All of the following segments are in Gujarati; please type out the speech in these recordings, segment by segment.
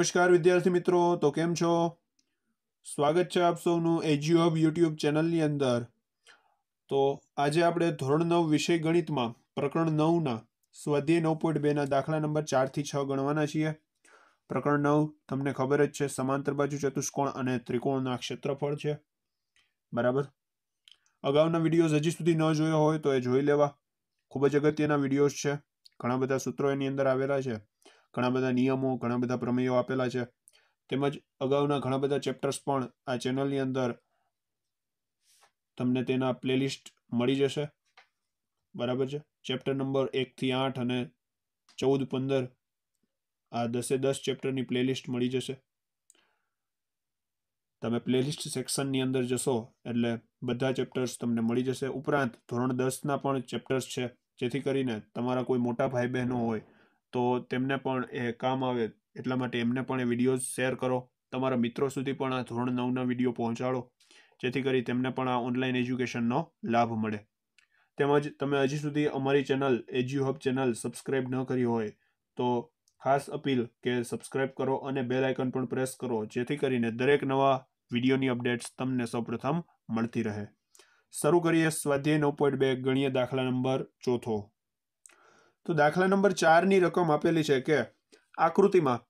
નમસ્કાર વિદ્યાર્થી મિત્રો તો કેમ છો સ્વાગત છે આપ સૌનું એજીઓબ યુટ્યુબ ચેનલની અંદર તો આજે આપણે ધોરણ નવ વિષય ગણિતમાં પ્રકરણ નવના સ્વાધ્યાય નવ પોઈન્ટ બેના દાખલા નંબર ચારથી છ ગણવાના છીએ પ્રકરણ નવ તમને ખબર જ છે સમાંતર બાજુ ચતુષ્કોણ અને ત્રિકોણના ક્ષેત્રફળ છે બરાબર અગાઉના વિડીયોઝ હજી સુધી ન જોયો હોય તો એ જોઈ લેવા ખૂબ જ અગત્યના વિડીયોઝ છે ઘણા બધા સૂત્રો એની અંદર આવેલા છે ઘણા બધા નિયમો ઘણા બધા પ્રમેયો આપેલા છે તેમજ અગાઉના ઘણા બધા ચેપ્ટર્સ પણ આ ચેનલની અંદર તમને તેના પ્લેલિસ્ટ મળી જશે બરાબર છે ચેપ્ટર નંબર એકથી આઠ અને ચૌદ પંદર આ દસે દસ ચેપ્ટરની પ્લેલિસ્ટ મળી જશે તમે પ્લેલિસ્ટ સેક્શનની અંદર જશો એટલે બધા ચેપ્ટર્સ તમને મળી જશે ઉપરાંત ધોરણ દસના પણ ચેપ્ટર્સ છે જેથી કરીને તમારા કોઈ મોટા ભાઈ બહેનો હોય તો તેમને પણ એ કામ આવે એટલા માટે એમને પણ એ વિડીયોઝ શેર કરો તમારા મિત્રો સુધી પણ આ ધોરણ નવના વિડીયો પહોંચાડો જેથી કરી તેમને પણ આ ઓનલાઈન એજ્યુકેશનનો લાભ મળે તેમજ તમે હજી સુધી અમારી channel Edu Hub channel subscribe ન કરી હોય તો ખાસ અપીલ કે સબસ્ક્રાઇબ કરો અને બેલ આઇકન પણ પ્રેસ કરો જેથી કરીને દરેક નવા વિડીયોની અપડેટ્સ તમને સૌપ્રથમ મળતી રહે શરૂ કરીએ સ્વાધ્યાય નવ પોઈન્ટ બે ગણીય દાખલા નંબર ચોથો તો દાખલા નંબર ચારની રકમ આપેલી છે કે આકૃતિમાં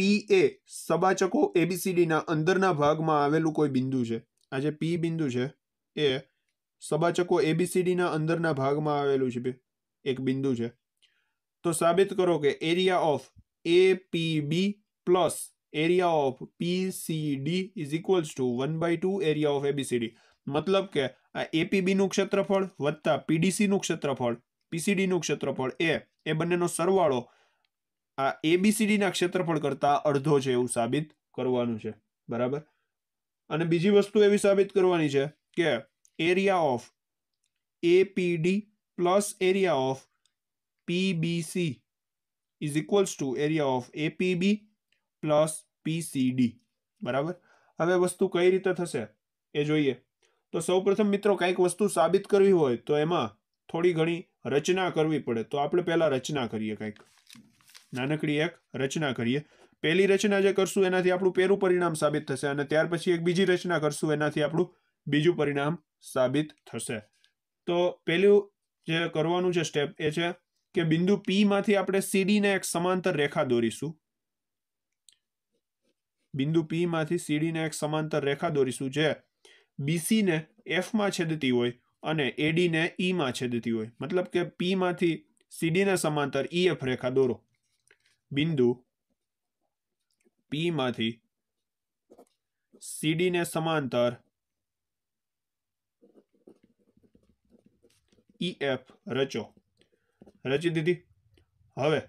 પી એ સબાચકો એબીસીડીના અંદરના ભાગમાં આવેલું કોઈ બિંદુ છે આ જે પી બિંદુ છે એ સબાચકો એબીસીડીના અંદરના ભાગમાં આવેલું છે એક બિંદુ છે તો સાબિત કરો કે area of A P B plus area of P C D is equals to one by two area of ABCD મતલબ કે આ એપીબીનું ક્ષેત્રફળ વત્તા પીડીસીનું ક્ષેત્રફળ પીસીડીનું ક્ષેત્રફળ એ એ બંનેનો સરવાળો આ એબીસીડીના ક્ષેત્રફળ કરતાં અડધો છે એવું સાબિત કરવાનું છે બરાબર અને બીજી વસ્તુ એવી સાબિત કરવાની છે કે area of APD plus area of PBC is equals to area of APB plus PCD બરાબર હવે વસ્તુ કઈ રીતે થશે એ જોઈએ તો સૌપ્રથમ મિત્રો કંઈક વસ્તુ સાબિત કરવી હોય તો એમાં થોડી ઘણી રચના કરવી પડે તો આપણે પહેલાં રચના કરીએ કંઈક નાનકડી એક રચના કરીએ પહેલી રચના જે કરશું એનાથી આપણું પહેલું પરિણામ સાબિત થશે અને ત્યાર પછી એક બીજી રચના કરશું એનાથી આપણું બીજું પરિણામ સાબિત થશે તો પહેલું જે કરવાનું છે સ્ટેપ એ છે કે બિંદુ પીમાંથી આપણે સીડીને એક સમાંતર રેખા દોરીશું બિંદુ પીમાંથી સીડીને એક સમાંતર રેખા દોરીશું જે બીસીને એફમાં છેદતી હોય અને એડીને ઈમાં e છેદતી હોય મતલબ કે પીમાંથી સીડીને સમાંતર ઈએફ e રેખા દોરો બિંદુ પીમાંથી સીડીને સમાંતર ઈએફ e રચો રચી દીધી હવે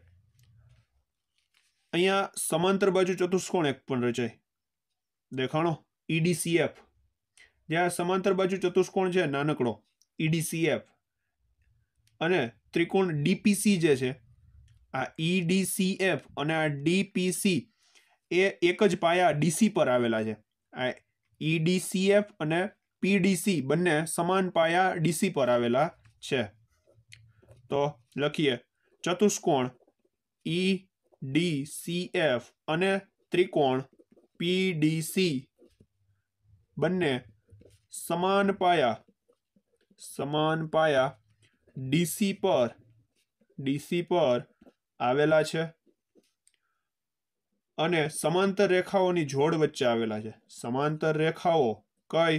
અહીંયા સમાંતર બાજુ ચતુષ્કોણ એક પણ રચાય દેખાણો ઈડીસીએફ જ્યાં સમાંતર બાજુ ચતુષ્કોણ છે નાનકડો ઈડીસીએફ e અને ત્રિકોણ ડીપીસી જે છે આ ઈડીસીએફ e અને આ ડીપીસી એ એક જ પાયા ડીસી પર આવેલા છે આ ઈડીસીએફ e અને પીડીસી બંને સમાન પાયા ડીસી પર આવેલા છે તો લખીએ ચતુષ્કોણ ઈ ડી સી એફ અને ત્રિકોણ પીડીસી બંને સમાન પાયા સમાન પાયા ડીસી પર ડીસી પર આવેલા છે અને સમાંતર રેખાઓની જોડ વચ્ચે આવેલા છે સમાંતર રેખાઓ કઈ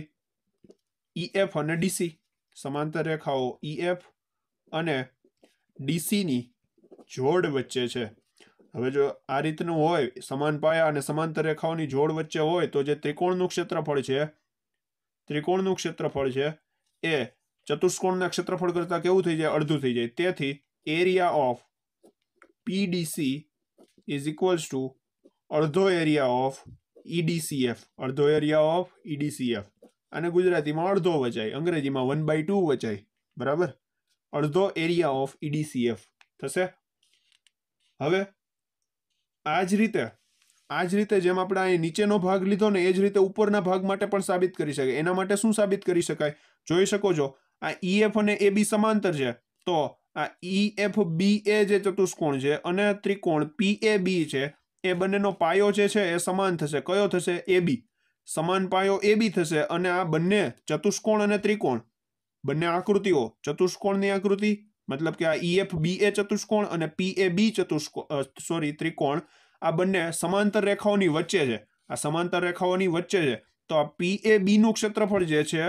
ઈએફ e અને ડીસી સમાંતર રેખાઓ ઈએફ e અને ડીસીની જોડ વચ્ચે છે હવે જો આ રીતનું હોય સમાન પાયા અને સમાંતર રેખાઓની જોડ વચ્ચે હોય તો જે ત્રિકોણનું ક્ષેત્રફળ છે ત્રિકોણનું ક્ષેત્રફળ છે એ ચતુષ્કોણના ક્ષેત્રફળ કરતાં કેવું થઈ જાય અડધું થઈ જાય તેથી area of PDC is equals to અડધો એરિયા ઓફ ઈડીસીએફ અડધો એરિયા ઓફ ઈડીસીએફ અને ગુજરાતીમાં અડધો વચાય અંગ્રેજીમાં વન બાય ટુ વચાય બરાબર અડધો એરિયા ઓફ ઈડીસીએફ થશે હવે આ જ રીતે આ જ રીતે જેમ આપણે અહીં નીચેનો ભાગ લીધો ને એ જ રીતે ઉપરના ભાગ માટે પણ સાબિત કરી શકાય એના માટે શું સાબિત કરી શકાય જોઈ શકો છો આ ઈએફ e અને એ બી સમાંતર છે તો આ ઈ એફ બી એ જે ચતુષ્કોણ છે અને ત્રિકોણ પી એ બી છે એ બંનેનો પાયો જે છે એ સમાન થશે કયો થશે એ બી સમાન પાયો એ બી થશે અને આ બંને ચતુષ્કોણ અને ત્રિકોણ બંને આકૃતિઓ ચતુષ્કોણની આકૃતિ મતલબ કે આ ઈ એફ બી એ ચતુષ્કોણ અને પી એ બી ચતુષ્કોણ સોરી ત્રિકોણ આ બંને સમાંતર રેખાઓની વચ્ચે છે આ સમાંતર રેખાઓની વચ્ચે છે તો આ પી એ બીનું ક્ષેત્રફળ જે છે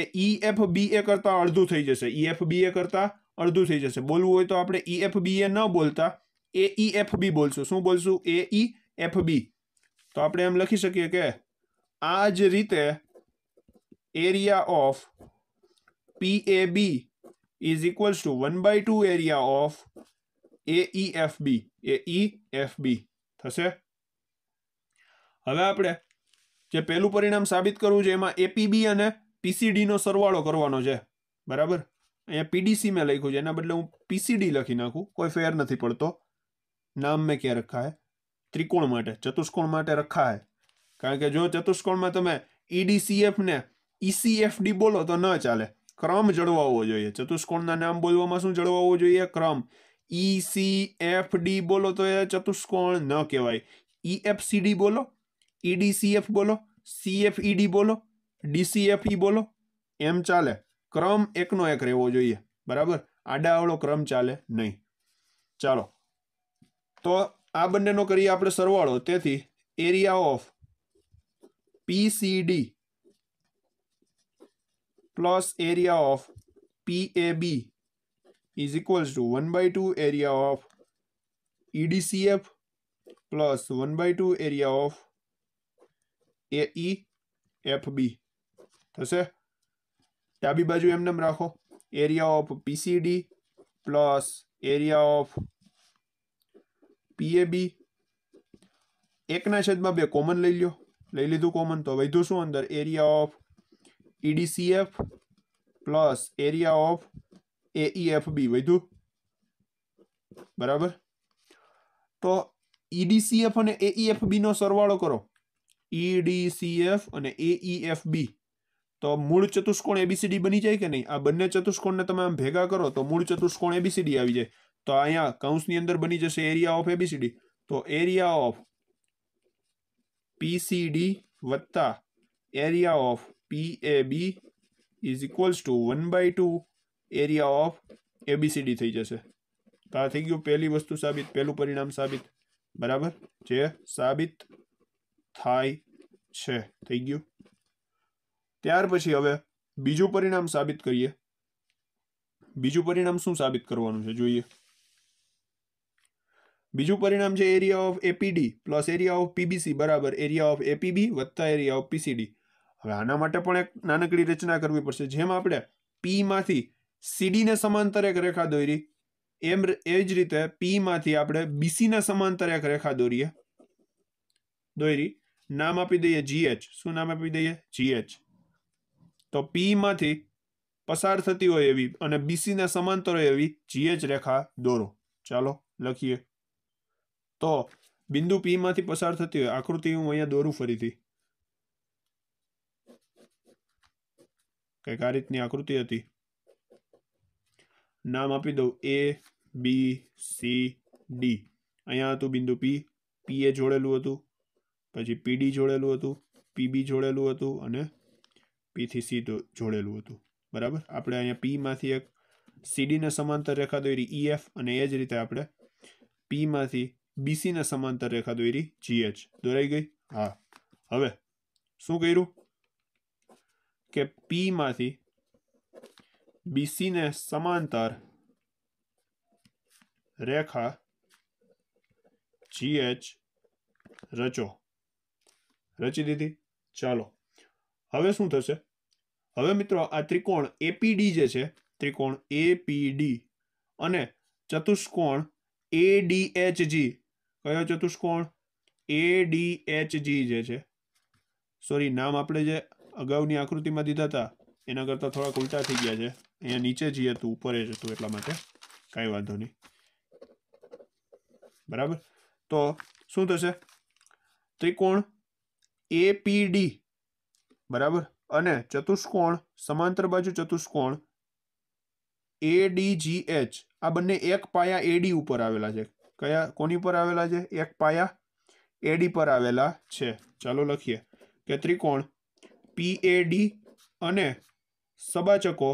એ ઈ એફ બી એ કરતાં અડધું થઈ જશે ઈ એફ બી એ કરતાં અડધું થઈ જશે બોલવું હોય તો આપણે ઈ એફ બી એ ન બોલતા એ ઈ એફ બી બોલશું શું બોલશું એ ઈ એફ બી તો આપણે એમ લખી શકીએ કે આ જ રીતે area of P A B is equals to one by is equals to 1 by 2 area of AEFB, AEFB. થશે હવે આપણે જે પહેલું પરિણામ સાબિત કરવું છે એમાં એપીબી અને પીસીડીનો સરવાળો કરવાનો છે બરાબર અહીંયા પીડીસી મેં લખ્યું છે એના બદલે હું પીસીડી લખી નાખું કોઈ ફેર નથી પડતો નામ મેં ક્યાં રખા હે ત્રિકોણ માટે ચતુષ્કોણ માટે રખા હે કારણ કે જો ચતુષ્કોણમાં તમે ઈડીસીએફને e ઈસીએફડી e બોલો તો ન ચાલે ક્રમ જળવાવો જોઈએ ચતુષ્કોણના નામ બોલવામાં શું જળવાવો જોઈએ ક્રમ ઈ સી એફ ડી બોલો તો એ ચતુષ્કોણ ન કહેવાય ઈ એફ સી બોલો ઈડીસીએફ e બોલો સીએફ ઈડી e બોલો ડીસીએફ ઈ e બોલો એમ ચાલે ક્રમ એકનો એક રહેવો જોઈએ બરાબર આડાઅવળો ક્રમ ચાલે નહીં ચાલો તો આ બંનેનો કરીએ આપણે સરવાળો તેથી area of PCD plus area of PAB is equals to 1 by 2 area of EDCF plus 1 by 2 area of AEFB થશે ડાબી બાજુ એમ રાખો area of PCD plus area of PAB એકના છેદમાં બે કોમન લઈ લ્યો લઈ લીધું કોમન તો વધુ શું અંદર area of EDCF plus area of A E F B વધ્યું બરાબર તો ઈડીસીએફ અને એઈએફ બીનો સરવાળો કરો ઈડીસીએફ અને એ એઈએફ બી તો મૂળ ચતુષ્કોણ એબીસીડી બની જાય કે નહીં આ બંને ચતુષ્કોણને તમે આમ ભેગા કરો તો મૂળ ચતુષ્કોણ એબીસીડી આવી જાય તો અહીંયા કૌંસની અંદર બની જશે એરિયા ઓફ એબીસીડી તો એરિયા ઓફ પીસીડી વત્તા area of P A B is equals to one by two area of ABCD થઈ જશે તો આ થઈ ગયું પહેલી વસ્તુ સાબિત પહેલું પરિણામ સાબિત બરાબર જે સાબિત થાય છે થઈ ગયું ત્યાર પછી હવે બીજું પરિણામ સાબિત કરીએ બીજું પરિણામ શું સાબિત કરવાનું છે જોઈએ બીજું પરિણામ છે area of APD plus area of PBC બરાબર એરિયા ઓફ એપીબી વત્તા એરિયા ઓફ પીસીડી હવે આના માટે પણ એક નાનકડી રચના કરવી પડશે જેમ આપણે પીમાંથી સીડીને સમાંતર એક રેખા દોરી એમ એ જ રીતે પીમાંથી આપણે બીસીને સમાંતર એક રેખા દોરીએ દોરી નામ આપી દઈએ જીએચ શું નામ આપી દઈએ જીએચ તો પીમાંથી પસાર થતી હોય એવી અને બીસીને સમાંતર હોય એવી જીએચ રેખા દોરો ચાલો લખીએ તો બિંદુ પીમાંથી પસાર થતી હોય આકૃતિ હું અહીંયા દોરું ફરીથી કંઈક આ રીતની આકૃતિ હતી નામ આપી દઉં એ બી સી ડી અહીંયા હતું બિંદુ પી પી એ જોડેલું હતું પછી પીડી જોડેલું હતું પીબી જોડેલું હતું અને પીથી સી જોડેલું હતું બરાબર આપણે અહીંયા પીમાંથી એક સીડીને સમાંતર રેખા દોરી ઈ e, એફ અને એ જ રીતે આપણે પીમાંથી બીસીને સમાંતર રેખા દોરી જી એચ દોરાઈ ગઈ હા હવે શું કર્યું કે પીમાંથી બીસીને સમાંતર રેખા જીએચ રચો રચી દીધી ચાલો હવે શું થશે હવે મિત્રો આ ત્રિકોણ એપીડી જે છે ત્રિકોણ એપીડી અને ચતુષ્કોણ એડીએચજી કયો ચતુષ્કોણ એડીએચજી જે છે સોરી નામ આપણે જે અગાઉની આકૃતિમાં દીધા હતા એના કરતાં થોડાક ઉલટા થઈ ગયા છે અહીંયા નીચે જ હતું ઉપર જ હતું એટલા માટે કાંઈ વાંધો નહીં બરાબર તો શું થશે ત્રિકોણ એપીડી બરાબર અને ચતુષ્કોણ સમાંતર બાજુ ચતુષ્કોણ એડીજીએચ આ બંને એક પાયા એડી ઉપર આવેલા છે કયા કોની પર આવેલા છે એક પાયા એડી પર આવેલા છે ચાલો લખીએ કે ત્રિકોણ પી પીએડી અને સબાચકો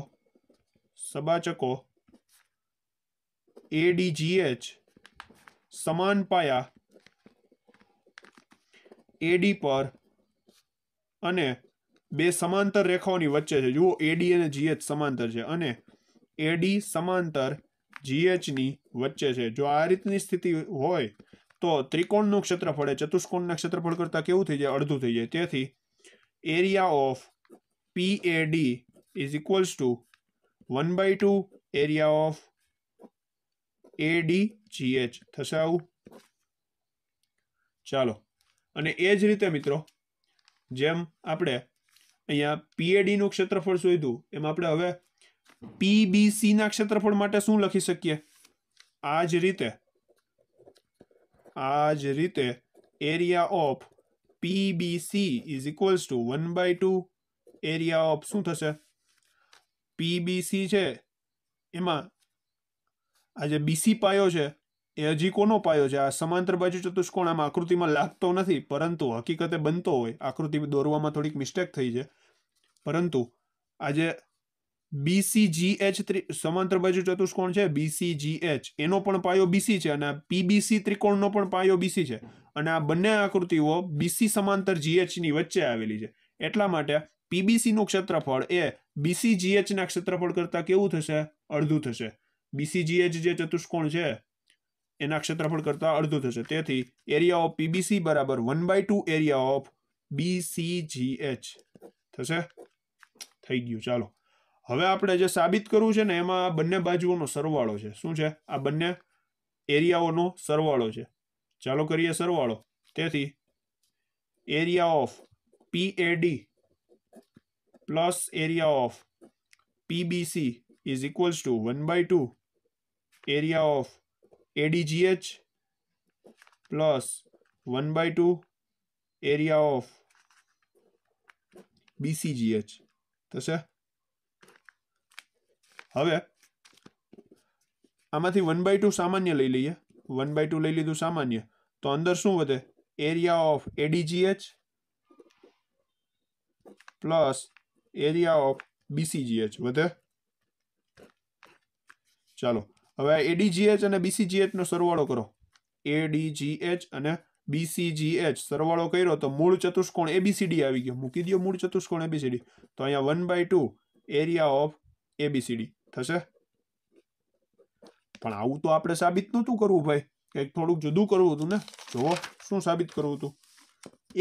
સબાચકો એડીજીએચ સમાન પાયા એડી પર અને બે સમાંતર રેખાઓની વચ્ચે છે જુઓ એડી અને જીએચ સમાંતર છે અને એડી સમાંતર જીએચની વચ્ચે છે જો આ રીતની સ્થિતિ હોય તો ત્રિકોણનું ક્ષેત્રફળ એ ચતુષ્કોણના ક્ષેત્રફળ કરતાં કેવું થઈ જાય અડધું થઈ જાય તેથી area of P A is equals to one by two area of A D H થશે આવું ચાલો અને એ જ રીતે મિત્રો જેમ આપણે અહીંયા પીએડીનું ક્ષેત્રફળ શોધ્યું એમાં આપણે હવે પીબીસીના ક્ષેત્રફળ માટે શું લખી શકીએ આ જ રીતે આ જ રીતે area of PBC is equals to one by two area of શું થશે પીબીસી છે એમાં આ જે બીસી પાયો છે એ હજી કોનો પાયો છે આ સમાંતર બાજુ ચતુષ્કોણ આમ આકૃતિમાં લાગતો નથી પરંતુ હકીકતે બનતો હોય આકૃતિ દોરવામાં થોડીક મિસ્ટેક થઈ છે પરંતુ આજે બીસીજીએચ સમાંતર બાજુ ચતુષ્કોણ છે બીસીજીએચ એનો પણ પાયો બીસી છે અને આ પીબીસી ત્રિકોણનો પણ પાયો બીસી છે અને આ બંને આકૃતિઓ બીસી સમાંતર જીએચની વચ્ચે આવેલી છે એટલા માટે પીબીસીનું ક્ષેત્રફળ એ બીસીજીએચના ક્ષેત્રફળ કરતાં કેવું થશે અડધું થશે બીસીજીએચ જે ચતુષ્કોણ છે એના ક્ષેત્રફળ કરતાં અડધું થશે તેથી એરિયા ઓફ પીબીસી બરાબર one by two area of BCGH થશે થઈ ગયું ચાલો હવે આપણે જે સાબિત કરવું છે ને એમાં આ બંને બાજુઓનો સરવાળો છે શું છે આ બંને એરિયાઓનો સરવાળો છે ચાલો કરીએ સરવાળો તેથી area of PAD plus area of PBC is equals to 1 by 2 area of ADGH plus 1 by 2 area of BCGH થશે હવે આમાંથી વન બાય ટુ સામાન્ય લઈ લઈએ વન બાય ટુ લઈ લીધું સામાન્ય તો અંદર શું વધે area of ADGH plus area of BCGH વધે ચાલો હવે એડીજીએચ અને બીસીજીએચ નો સરવાળો કરો એડીજીએચ અને બીસીજીએચ સરવાળો કર્યો તો મૂળ ચતુષ્કોણ એબીસીડી આવી ગયો મૂકી દો મૂળ ચતુષ્કોણ એબીસીડી તો અહીંયા one by two area of ABCD થશે પણ આવું તો આપણે સાબિત નહોતું કરવું ભાઈ કંઈક થોડુંક જુદું કરવું હતું ને જુઓ શું સાબિત કરવું હતું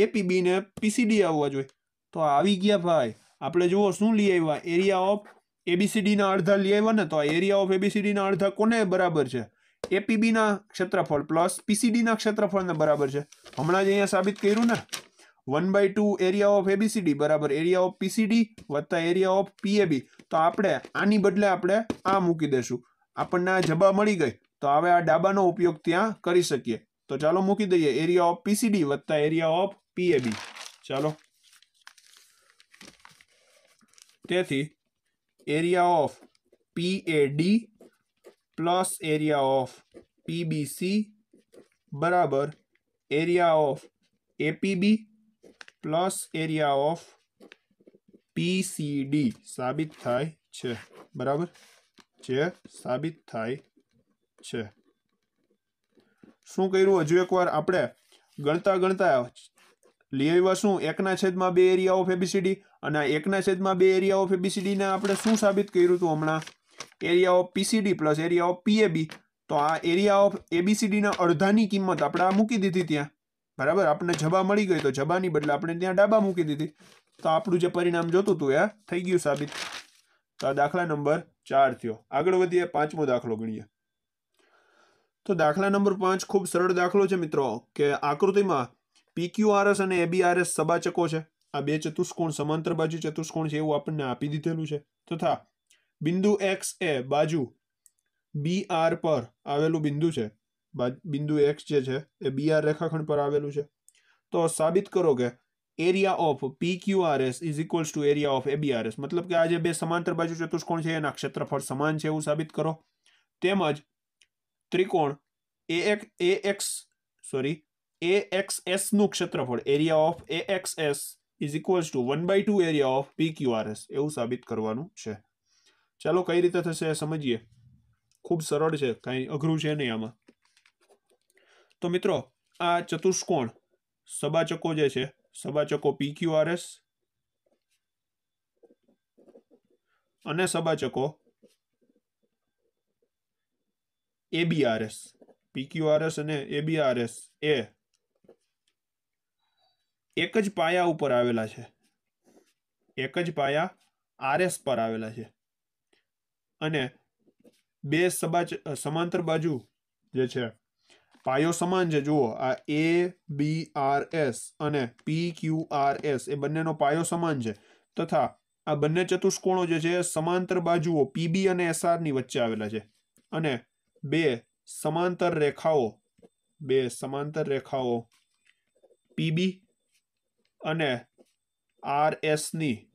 એપીબી ને પીસીડી આવવા જોઈએ તો આવી ગયા ભાઈ આપણે જુઓ શું લઈ આવ્યા એરિયા ઓફ એબીસીડીના અડધા લઈ આવ્યા ને તો આ એરિયા ઓફ એબીસીડીના અડધા કોને બરાબર છે એપીબીના ક્ષેત્રફળ પ્લસ પીસીડીના ક્ષેત્રફળને બરાબર છે હમણાં જ અહીંયા સાબિત કર્યું ને one by two area of ABCD બરાબર એરિયા ઓફ પીસીડી વત્તા એરિયા ઓફ પીએબી તો આપણે આની બદલે આપણે આ મૂકી દઈશું આપણને આ જબા મળી ગઈ તો હવે આ ડાબાનો ઉપયોગ ત્યાં કરી શકીએ તો ચાલો મૂકી દઈએ એરિયા ઓફ પીસીડી વત્તા એરિયા ઓફ પીએબી ચાલો તેથી area of P A D plus area of PBC બરાબર area of APB plus area of PCD સાબિત થાય છે બરાબર જે સાબિત થાય છે શું કર્યું હજુ એકવાર આપણે ગણતા ગણતા લઈ આવ્યા શું એકના છેદમાં બે એરિયા ઓફ એબીસીડી અને એકના છેદમાં બે એરિયા ઓફ એબીસીડીના આપણે શું સાબિત કર્યું હતું હમણાં area of PCD plus area of PAB તો આ એરિયા ઓફ એબીસીડીના અડધાની કિંમત આપણે આ મૂકી દીધી ત્યાં બરાબર આપણે જબા મળી ગઈ તો જબાની બદલે આપણે ત્યાં ડાબા મૂકી દીધી તો આપણું જે પરિણામ જોતું હતું એ થઈ ગયું સાબિત તો આ દાખલા નંબર ચાર થયો આગળ વધીએ પાંચમો દાખલો ગણીએ તો દાખલા નંબર પાંચ ખૂબ સરળ દાખલો છે મિત્રો કે આકૃતિમાં પીક્યુઆરએસ અને એબીઆરએસ સબાચકો છે આ બે ચતુષ્કોણ સમાંતર બાજુ ચતુષ્કોણ છે એવું આપણને આપી દીધેલું છે તથા બિંદુ એક્સ એ બાજુ બી આર પર આવેલું બિંદુ છે બિંદુ એક્સ જે છે એ બી આર રેખાખંડ પર આવેલું છે તો સાબિત કરો કે area of P Q R S is equals to area of ABRS મતલબ કે આ જે બે સમાંતર બાજુ ચતુષ્કોણ છે એના ક્ષેત્રફળ સમાન છે એવું સાબિત કરો તેમજ ત્રિકોણ એ એક A X sorry A X એસનું ક્ષેત્રફળ area of A X S is equals to one by two area of PQRS એવું સાબિત કરવાનું છે ચાલો કઈ રીતે થશે એ સમજીએ ખૂબ સરળ છે કાંઈ અઘરું છે નહીં આમાં તો મિત્રો આ ચતુષ્કોણ સબાચકો જે છે સબાચકો પીક્યુઆરએસ અને સબાચકો એબીઆરએસ પીક્યુઆરએસ અને એબીઆરએસ એ એક જ પાયા ઉપર આવેલા છે એક જ પાયા આરએસ પર આવેલા છે અને બે સબાચ સમાંતર બાજુ જે છે પાયો સમાન છે જુઓ આ એ બી આર એસ અને પી ક્યુ આર એસ એ બંનેનો પાયો સમાન છે તથા આ બંને ચતુષ્કોણો જે છે સમાંતર બાજુઓ પીબી અને એસઆરની વચ્ચે આવેલા છે અને બે સમાંતર રેખાઓ બે સમાંતર રેખાઓ પીબી અને આર આરએસની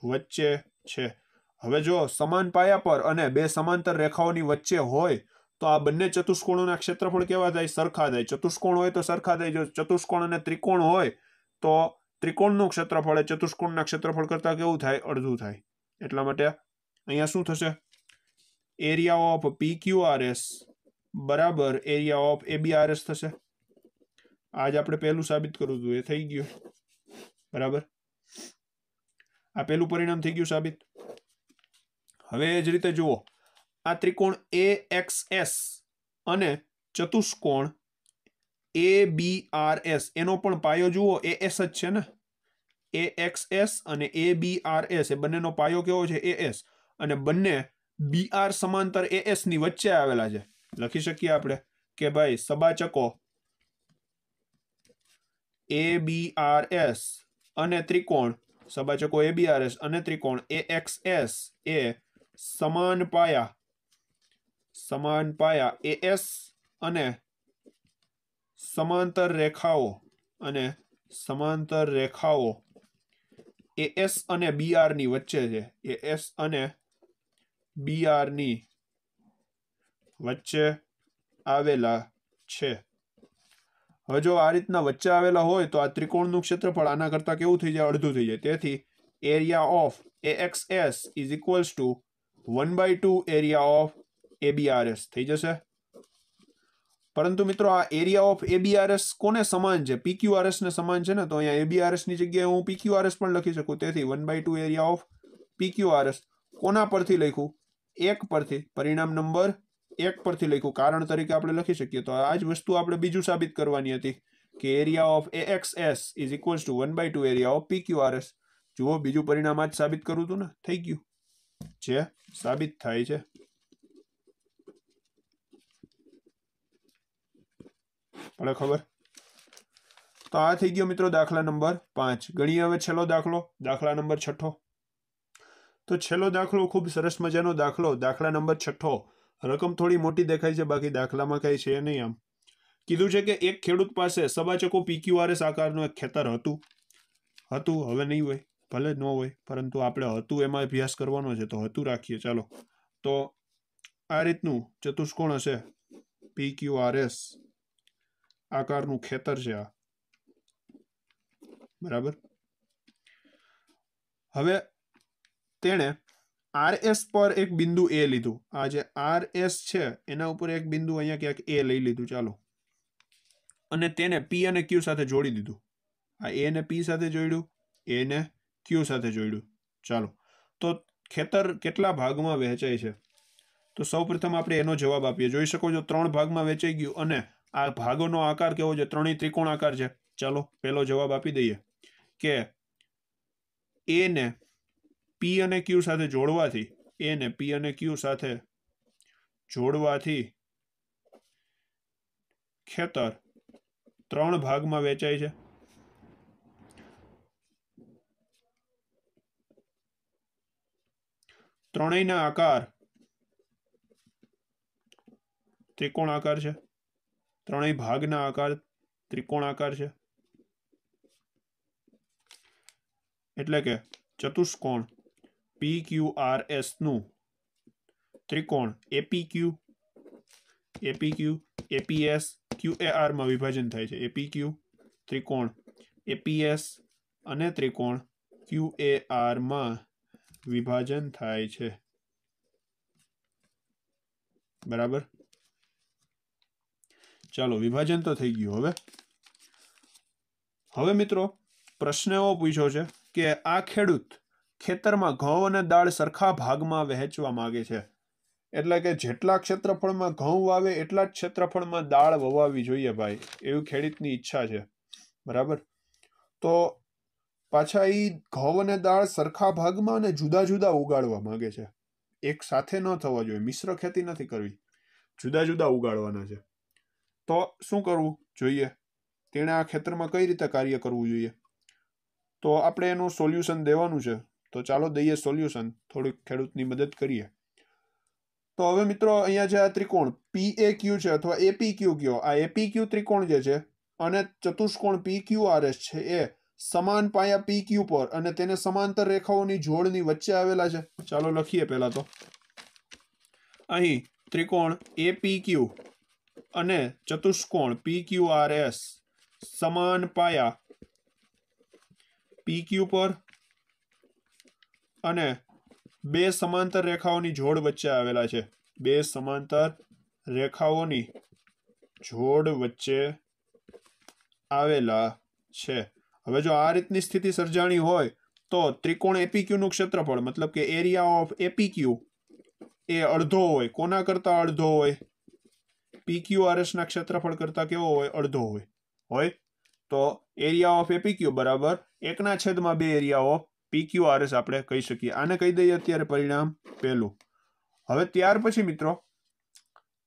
વચ્ચે છે હવે જો સમાન પાયા પર અને બે સમાંતર રેખાઓની વચ્ચે હોય તો આ બંને ચતુષ્કોણોના ક્ષેત્રફળ કેવા થાય સરખા થાય ચતુષ્કોણ હોય તો સરખા થાય જો ચતુષ્કોણ અને ત્રિકોણ હોય તો ત્રિકોણનું ક્ષેત્રફળ એ ચતુષ્કોણના ક્ષેત્રફળ કરતાં કેવું થાય અડધું થાય એટલા માટે અહીંયા શું થશે area of P Q R S બરાબર એરિયા ઓફ એબીઆરએસ થશે આજ આપણે પહેલું સાબિત કરવું જોઈએ એ થઈ ગયું બરાબર આ પહેલું પરિણામ થઈ ગયું સાબિત હવે એ જ રીતે જુઓ આ ત્રિકોણ એ એક્સ એસ અને ચતુષ્કોણ એ બી આર એસ એનો પણ પાયો જુઓ એ એસ જ છે ને એ એક્સ એસ અને એ બી આર એસ એ બંનેનો પાયો કેવો છે એ એસ અને બંને બી આર સમાંતર એ એસની વચ્ચે આવેલા છે લખી શકીએ આપણે કે ભાઈ સબાચકો એ બી આર એસ અને ત્રિકોણ સબાચકો એ બી આર એસ અને ત્રિકોણ એ એક્સ એસ એ સમાન પાયા સમાન પાયા એ એસ અને સમાંતર રેખાઓ અને સમાંતર રેખાઓ એ એસ અને બી આરની વચ્ચે છે એ એસ અને બી આરની વચ્ચે આવેલા છે હવે જો આ રીતના વચ્ચે આવેલા હોય તો આ ત્રિકોણનું ક્ષેત્રફળ આના કરતાં કેવું થઈ જાય અડધું થઈ જાય તેથી area of A X S is equals to one by two area of ABRS થઈ જશે પરંતુ મિત્રો આ એરિયા ઓફ એબીઆરએસ કોને સમાન છે ને સમાન છે ને તો અહીંયા એબીઆરએસની જગ્યાએ હું પીક્યુઆરએસ પણ લખી શકું તેથી one by two area of PQRS કોના પરથી લખું એક પરથી પરિણામ નંબર એક પરથી લખ્યું કારણ તરીકે આપણે લખી શકીએ તો આ જ વસ્તુ આપણે બીજું સાબિત કરવાની હતી કે area of A X S is equals to one by two area of P Q R S જુઓ બીજું પરિણામ જ સાબિત કરું તું ને થઈ ગયું જે સાબિત થાય છે પડે ખબર તો આ થઈ ગયો મિત્રો દાખલા નંબર પાંચ ગણીએ હવે છેલ્લો દાખલો દાખલા નંબર છઠ્ઠો તો છેલ્લો દાખલો ખૂબ સરસ મજાનો દાખલો દાખલા નંબર છઠ્ઠો રકમ થોડી મોટી દેખાય છે બાકી દાખલામાં કાંઈ છે નહીં આમ કીધું છે કે એક ખેડૂત પાસે સબાચકો પીક્યુઆરએસ આકારનું એક ખેતર હતું હતું હવે નહીં હોય ભલે ન હોય પરંતુ આપણે હતું એમાં અભ્યાસ કરવાનો છે તો હતું રાખીએ ચાલો તો આ રીતનું ચતુષ્કોણ હશે પીક્યુઆરએસ આકારનું ખેતર છે આ બરાબર હવે તેણે આર એસ પર એક બિંદુ એ લીધું આ જે આર એસ છે એના ઉપર એક બિંદુ અહીંયા ક્યાંક એ લઈ લીધું ચાલો અને તેને પી અને ક્યુ સાથે જોડી દીધું આ એ ને પી સાથે જોડ્યું એ ને ક્યુ સાથે જોડ્યું ચાલો તો ખેતર કેટલા ભાગમાં વહેંચાય છે તો સૌપ્રથમ આપણે એનો જવાબ આપીએ જોઈ શકો છો ત્રણ ભાગમાં વેચાઈ ગયું અને આ ભાગોનો આકાર કેવો છે ત્રણેય ત્રિકોણ આકાર છે ચાલો પહેલો જવાબ આપી દઈએ કે એને પી અને ક્યુ સાથે જોડવાથી એને પી અને ક્યુ સાથે જોડવાથી ખેતર ત્રણ ભાગમાં વેચાય છે ત્રણેયના આકાર ત્રિકોણ આકાર છે ત્રણેય ભાગના આકાર ત્રિકોણ આકાર છે એટલે કે ચતુષ્કોણ પી ક્યુ એસનું ત્રિકોણ AP Q AP Q APS Q એ વિભાજન થાય છે એપી ત્રિકોણ એપીએસ અને ત્રિકોણ ક્યુ એ આરમાં વિભાજન થાય છે બરાબર ચાલો વિભાજન તો થઈ ગયું હવે હવે મિત્રો પ્રશ્ન એવો પૂછ્યો છે કે આ ખેડૂત ખેતરમાં ઘઉં અને દાળ સરખા ભાગમાં વહેંચવા માગે છે એટલે કે જેટલા ક્ષેત્રફળમાં ઘઉં વાવે એટલા જ ક્ષેત્રફળમાં દાળ વવાવી જોઈએ ભાઈ એવી ખેડૂતની ઈચ્છા છે બરાબર તો પાછા એ ઘઉં અને દાળ સરખા ભાગમાં અને જુદા જુદા ઉગાડવા માગે છે એક સાથે ન થવા જોઈએ મિશ્ર ખેતી નથી કરવી જુદા જુદા ઉગાડવાના છે તો શું કરવું જોઈએ તેણે આ ખેતરમાં કઈ રીતે કાર્ય કરવું જોઈએ તો આપણે એનું સોલ્યુશન દેવાનું છે તો ચાલો દઈએ સોલ્યુશન થોડુંક ખેડૂતની મદદ કરીએ તો હવે મિત્રો અહીંયા જે આ ત્રિકોણ પી એ ક્યુ છે અથવા એપી ક્યુ કયો આ એપી ક્યુ ત્રિકોણ જે છે અને ચતુષ્કોણ પી ક્યુ આર એસ છે એ સમાન પાયા પી ક્યુ પર અને તેને સમાંતર રેખાઓની જોડની વચ્ચે આવેલા છે ચાલો લખીએ પહેલા તો અહીં ત્રિકોણ એ પી ક્યુ અને ચતુષ્કોણ પી ક્યુ આર એસ સમાન પાયા પી ક્યુ પર અને બે સમાંતર રેખાઓની જોડ વચ્ચે આવેલા છે બે સમાંતર રેખાઓની જોડ વચ્ચે આવેલા છે હવે જો આ રીતની સ્થિતિ સર્જાણી હોય તો ત્રિકોણ એપીક્યુનું ક્ષેત્રફળ મતલબ કે એરિયા ઓફ એપીક્યુ એ અડધો હોય કોના કરતાં અડધો હોય ના ક્ષેત્રફળ કરતાં કેવો હોય અડધો હોય હોય તો એરિયા ઓફ એપીક્યુ બરાબર એકના છેદમાં બે એરિયા ઓફ પીક્યુઆરએસ આપણે કહી શકીએ આને કહી દઈએ અત્યારે પરિણામ પહેલું હવે ત્યાર પછી મિત્રો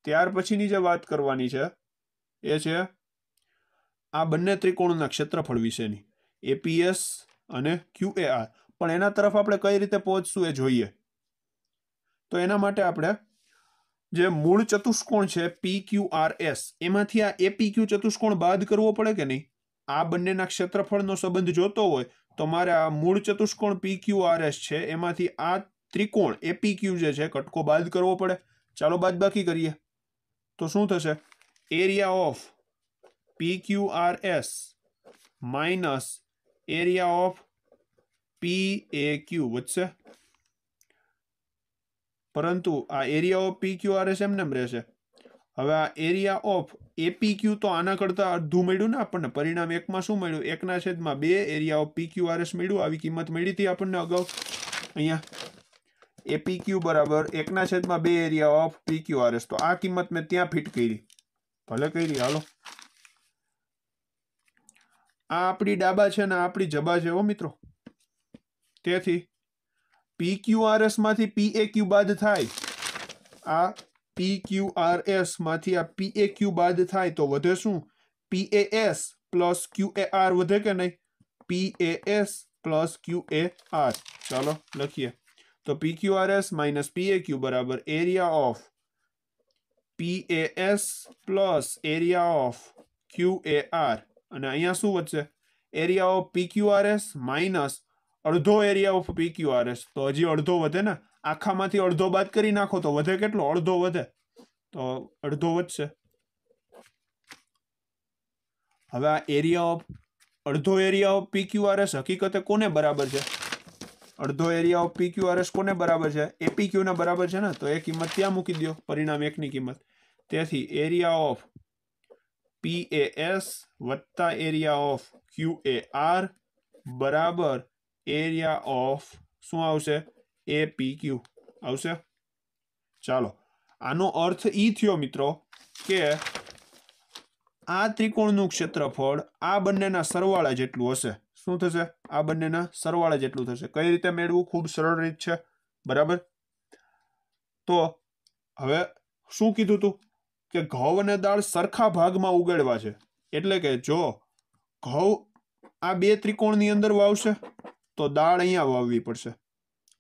ત્યાર પછીની જે વાત કરવાની છે એ છે આ બંને ત્રિકોણના ક્ષેત્રફળ વિશેની એપીએસ અને ક્યુએઆર પણ એના તરફ આપણે કઈ રીતે પહોંચશું એ જોઈએ તો એના માટે આપણે જે મૂળ ચતુષ્કોણ છે પી ક્યુ આર એસ એમાંથી આ એપી ક્યુ ચતુષ્કોણ બાદ કરવો પડે કે નહીં આ બંનેના ક્ષેત્રફળનો સંબંધ જોતો હોય તમારે આ મૂળ ચતુષ્કોણ પી ક્યુ આર એસ છે એમાંથી આ ત્રિકોણ એપી ક્યુ જે છે કટકો બાદ કરવો પડે ચાલો બાદ બાકી કરીએ તો શું થશે area of P Q R S minus area of P A Q વધશે પરંતુ આ area of P Q R S એમને રહેશે હવે આ એરિયા ઓફ એપીક્યુ તો આના કરતાં અડધું મળ્યું ને આપણને પરિણામ એકમાં શું મળ્યું એકના છેદમાં બે area of P Q R S મળ્યું આવી કિંમત મળી હતી આપણને અગાઉ અહીંયા એપી ક્યુ બરાબર એકના છેદમાં બે area of P Q R S તો આ કિંમત મેં ત્યાં ફિટ કરી ભલે કરી હાલો આ આપણી ડાબા છે ને આપણી જબા છે હો મિત્રો તેથી પી ક્યુ આર એસમાંથી પી એ ક્યુ બાદ થાય આ પી ક્યુ આર એસ માંથી આ પી એ ક્યુ બાદ થાય તો વધે શું P A S plus Q A R વધે કે નહીં P A S plus Q A R ચાલો લખીએ તો P Q R S minus P A Q બરાબર area of P A S plus area of Q A R અને અહીંયા શું વધશે area of P Q R S minus અડધો area of P Q R S તો હજી અડધો વધે ને આખામાંથી અડધો બાદ કરી નાખો તો વધે કેટલો અડધો વધે તો અડધો વધશે હવે આ એરિયા ઓફ અડધો એરિયા ઓફ પીક્યુઆરએસ હકીકતે કોને બરાબર છે અડધો એરિયા ઓફ પીક્યુઆરએસ કોને બરાબર છે એપીક્યુને બરાબર છે ને તો એ કિંમત ત્યાં મૂકી દો પરિણામ એકની કિંમત તેથી એરિયા ઓફ PAS વત્તા area of Q A R બરાબર એરિયા ઓફ શું આવશે એ પી ક્યુ આવશે ચાલો આનો અર્થ ઈ થયો મિત્રો કે આ ત્રિકોણનું ક્ષેત્રફળ આ બંનેના સરવાળા જેટલું હશે શું થશે આ બંનેના સરવાળા જેટલું થશે કઈ રીતે મેળવવું ખૂબ સરળ રીત છે બરાબર તો હવે શું કીધું તું કે ઘઉં અને દાળ સરખા ભાગમાં ઉગાડવા છે એટલે કે જો ઘઉં આ બે ત્રિકોણની અંદર વાવશે તો દાળ અહીંયા વાવવી પડશે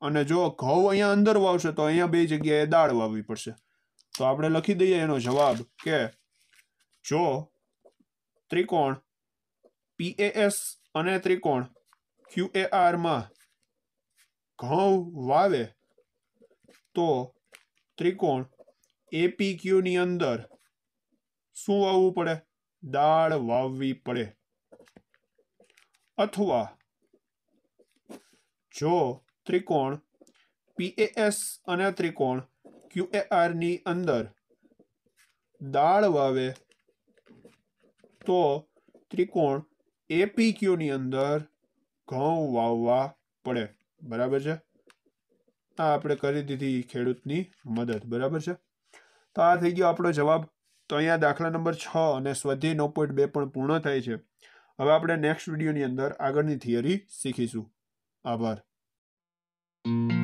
અને જો ઘઉં અહીંયા અંદર વાવશે તો અહીંયા બે જગ્યાએ દાળ વાવવી પડશે તો આપણે લખી દઈએ એનો જવાબ કે જો ત્રિકોણ પીએએસ અને ત્રિકોણ ક્યુએઆરમાં ઘઉં વાવે તો ત્રિકોણ એપી ક્યુની અંદર શું વાવવું પડે દાળ વાવવી પડે અથવા જો ત્રિકોણ પીએએસ અને ત્રિકોણ ક્યુએઆરની અંદર દાળ વાવે તો ત્રિકોણ એપી ક્યુની અંદર ઘઉં વાવવા પડે બરાબર છે આ આપણે કરી દીધી ખેડૂતની મદદ બરાબર છે તો આ થઈ ગયો આપણો જવાબ તો અહીંયા દાખલા નંબર છ અને સ્વધ્યાય નવ પોઈન્ટ બે પણ પૂર્ણ થાય છે હવે આપણે નેક્સ્ટ વિડીયોની અંદર આગળની થિયરી શીખીશું આભાર Mm-hmm.